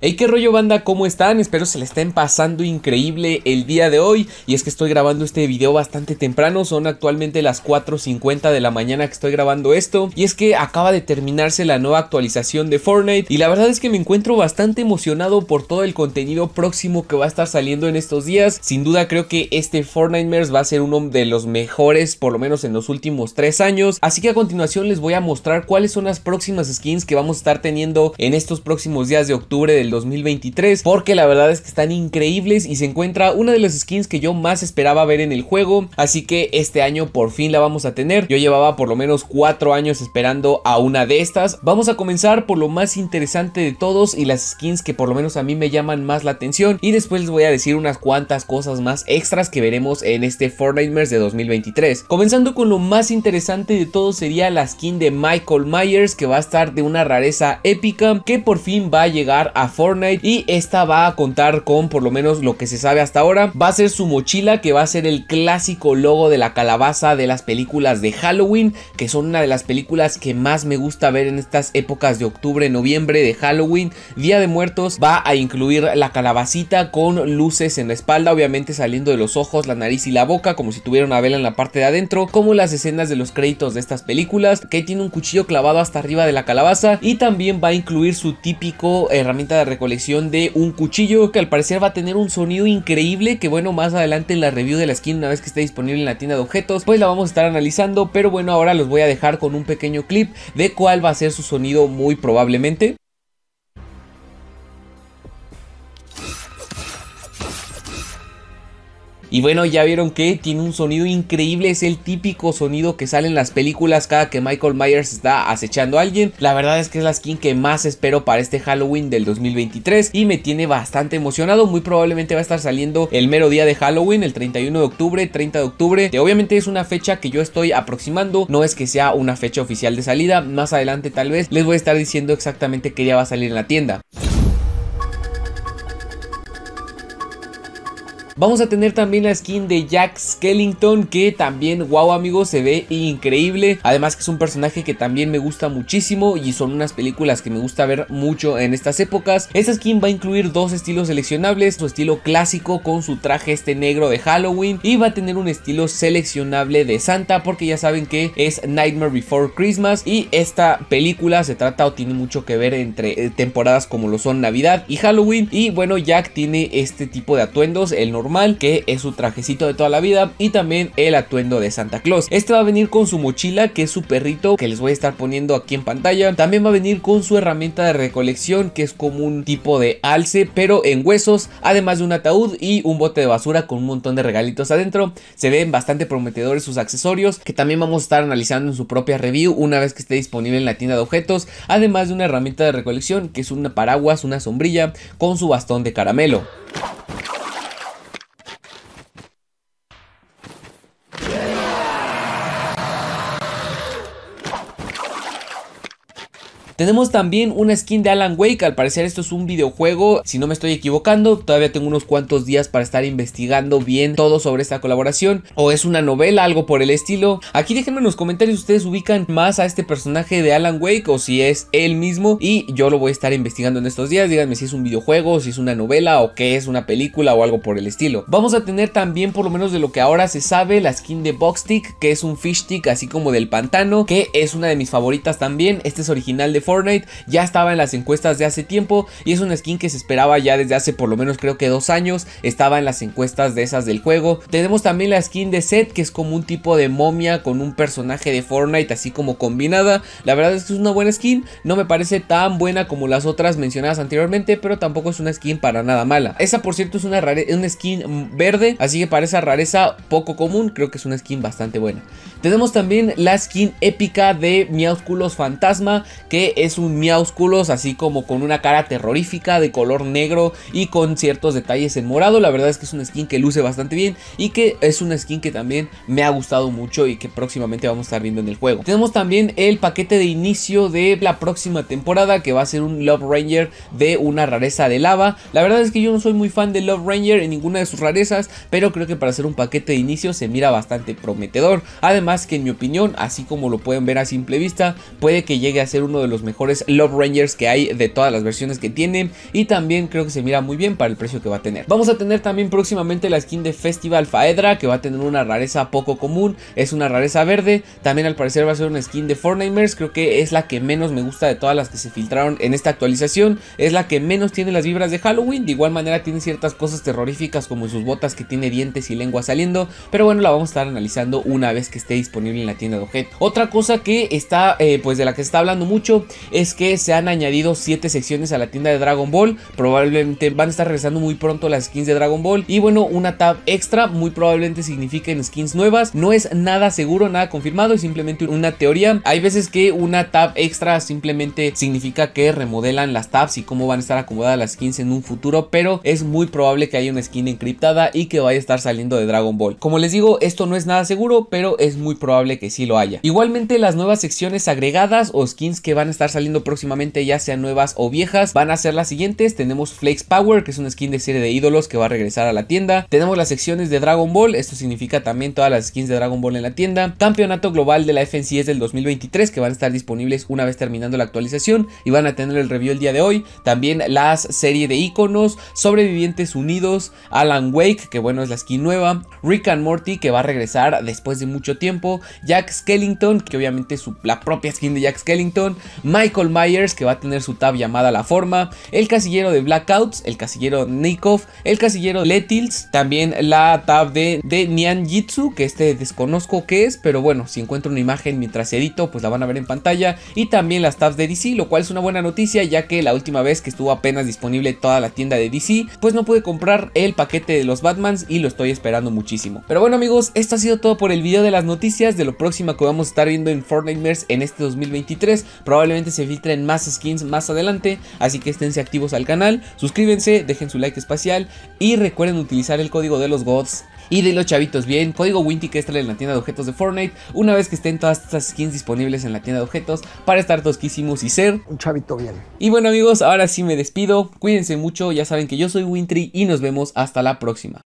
Hey, qué rollo banda, ¿cómo están? Espero se le estén pasando increíble el día de hoy. Y es que estoy grabando este video bastante temprano, son actualmente las 4.50 de la mañana que estoy grabando esto. Y es que acaba de terminarse la nueva actualización de Fortnite. Y la verdad es que me encuentro bastante emocionado por todo el contenido próximo que va a estar saliendo en estos días. Sin duda creo que este Fortnite Mers va a ser uno de los mejores, por lo menos en los últimos tres años. Así que a continuación les voy a mostrar cuáles son las próximas skins que vamos a estar teniendo en estos próximos días de octubre del 2023 porque la verdad es que están increíbles y se encuentra una de las skins que yo más esperaba ver en el juego, así que este año por fin la vamos a tener. Yo llevaba por lo menos cuatro años esperando a una de estas. Vamos a comenzar por lo más interesante de todos y las skins que por lo menos a mí me llaman más la atención y después les voy a decir unas cuantas cosas más extras que veremos en este Fortnite de 2023. Comenzando con lo más interesante de todos sería la skin de Michael Myers que va a estar de una rareza épica que por fin va a llegar a Fortnite. Y esta va a contar con por lo menos lo que se sabe hasta ahora. Va a ser su mochila que va a ser el clásico logo de la calabaza de las películas de Halloween, que son una de las películas que más me gusta ver en estas épocas de octubre, noviembre de Halloween, Día de Muertos. Va a incluir la calabacita con luces en la espalda, obviamente saliendo de los ojos, la nariz y la boca, como si tuviera una vela en la parte de adentro, como las escenas de los créditos de estas películas, que tiene un cuchillo clavado hasta arriba de la calabaza y también va a incluir su típico herramienta de recolección de un cuchillo que al parecer va a tener un sonido increíble que bueno, más adelante en la review de la skin, una vez que esté disponible en la tienda de objetos, pues la vamos a estar analizando, pero bueno, ahora los voy a dejar con un pequeño clip de cuál va a ser su sonido muy probablemente. Y bueno, ya vieron que tiene un sonido increíble, es el típico sonido que sale en las películas cada que Michael Myers está acechando a alguien. La verdad es que es la skin que más espero para este Halloween del 2023 y me tiene bastante emocionado. Muy probablemente va a estar saliendo el mero día de Halloween, el 31 de octubre, 30 de octubre, que obviamente es una fecha que yo estoy aproximando, no es que sea una fecha oficial de salida, más adelante tal vez les voy a estar diciendo exactamente qué día va a salir en la tienda. Vamos a tener también la skin de Jack Skellington que también, wow amigos, se ve increíble. Además que es un personaje que también me gusta muchísimo y son unas películas que me gusta ver mucho en estas épocas. Esta skin va a incluir dos estilos seleccionables, su estilo clásico con su traje este negro de Halloween y va a tener un estilo seleccionable de Santa porque ya saben que es Nightmare Before Christmas y esta película se trata o tiene mucho que ver entre eh, temporadas como lo son Navidad y Halloween y bueno Jack tiene este tipo de atuendos, el normal que es su trajecito de toda la vida, y también el atuendo de Santa Claus. Este va a venir con su mochila, que es su perrito, que les voy a estar poniendo aquí en pantalla. También va a venir con su herramienta de recolección, que es como un tipo de alce, pero en huesos, además de un ataúd y un bote de basura con un montón de regalitos adentro. Se ven bastante prometedores sus accesorios, que también vamos a estar analizando en su propia review una vez que esté disponible en la tienda de objetos, además de una herramienta de recolección, que es una paraguas, una sombrilla, con su bastón de caramelo. Tenemos también una skin de Alan Wake, al parecer esto es un videojuego, si no me estoy equivocando, todavía tengo unos cuantos días para estar investigando bien todo sobre esta colaboración, o es una novela, algo por el estilo. Aquí déjenme en los comentarios si ustedes ubican más a este personaje de Alan Wake o si es él mismo y yo lo voy a estar investigando en estos días, díganme si es un videojuego, si es una novela o qué es una película o algo por el estilo. Vamos a tener también por lo menos de lo que ahora se sabe la skin de Tick, que es un fish stick así como del pantano, que es una de mis favoritas también, este es original de Fortnite, ya estaba en las encuestas de hace tiempo y es una skin que se esperaba ya desde hace por lo menos creo que dos años, estaba en las encuestas de esas del juego. Tenemos también la skin de Seth que es como un tipo de momia con un personaje de Fortnite así como combinada. La verdad es que es una buena skin, no me parece tan buena como las otras mencionadas anteriormente, pero tampoco es una skin para nada mala. Esa por cierto es una, rare una skin verde, así que para esa rareza poco común creo que es una skin bastante buena. Tenemos también la skin épica de Miausculos Fantasma, que es un Miausculos así como con una cara terrorífica de color negro y con ciertos detalles en morado. La verdad es que es una skin que luce bastante bien y que es una skin que también me ha gustado mucho y que próximamente vamos a estar viendo en el juego. Tenemos también el paquete de inicio de la próxima temporada que va a ser un Love Ranger de una rareza de lava. La verdad es que yo no soy muy fan de Love Ranger en ninguna de sus rarezas, pero creo que para hacer un paquete de inicio se mira bastante prometedor. Además más que en mi opinión, así como lo pueden ver a simple vista, puede que llegue a ser uno de los mejores Love Rangers que hay de todas las versiones que tiene. y también creo que se mira muy bien para el precio que va a tener. Vamos a tener también próximamente la skin de Festival Faedra que va a tener una rareza poco común, es una rareza verde, también al parecer va a ser una skin de Fortnite, creo que es la que menos me gusta de todas las que se filtraron en esta actualización, es la que menos tiene las vibras de Halloween, de igual manera tiene ciertas cosas terroríficas como sus botas que tiene dientes y lengua saliendo, pero bueno la vamos a estar analizando una vez que esté disponible en la tienda de objeto. Otra cosa que está, eh, pues de la que se está hablando mucho, es que se han añadido siete secciones a la tienda de Dragon Ball. Probablemente van a estar regresando muy pronto las skins de Dragon Ball. Y bueno, una tab extra muy probablemente signifiquen skins nuevas. No es nada seguro, nada confirmado, es simplemente una teoría. Hay veces que una tab extra simplemente significa que remodelan las tabs y cómo van a estar acomodadas las skins en un futuro, pero es muy probable que haya una skin encriptada y que vaya a estar saliendo de Dragon Ball. Como les digo, esto no es nada seguro, pero es muy muy probable que sí lo haya. Igualmente las nuevas secciones agregadas o skins que van a estar saliendo próximamente ya sean nuevas o viejas van a ser las siguientes. Tenemos Flakes Power que es una skin de serie de ídolos que va a regresar a la tienda. Tenemos las secciones de Dragon Ball, esto significa también todas las skins de Dragon Ball en la tienda. Campeonato Global de la es del 2023 que van a estar disponibles una vez terminando la actualización y van a tener el review el día de hoy. También las serie de iconos, Sobrevivientes Unidos, Alan Wake que bueno es la skin nueva, Rick and Morty que va a regresar después de mucho tiempo Jack Skellington, que obviamente es la propia skin de Jack Skellington, Michael Myers, que va a tener su tab llamada La Forma, el casillero de Blackouts, el casillero Nikov, el casillero Letils, también la tab de, de Nian Jitsu, que este desconozco qué es, pero bueno, si encuentro una imagen mientras edito, pues la van a ver en pantalla, y también las tabs de DC, lo cual es una buena noticia, ya que la última vez que estuvo apenas disponible toda la tienda de DC, pues no pude comprar el paquete de los Batmans y lo estoy esperando muchísimo. Pero bueno amigos, esto ha sido todo por el video de las noticias de lo próximo que vamos a estar viendo en Fortnite en este 2023. Probablemente se filtren más skins más adelante, así que esténse activos al canal, suscríbense, dejen su like espacial y recuerden utilizar el código de los gods y de los chavitos bien, código Winty que está en la tienda de objetos de Fortnite, una vez que estén todas estas skins disponibles en la tienda de objetos para estar tosquísimos y ser un chavito bien. Y bueno amigos, ahora sí me despido, cuídense mucho, ya saben que yo soy Wintry y nos vemos hasta la próxima.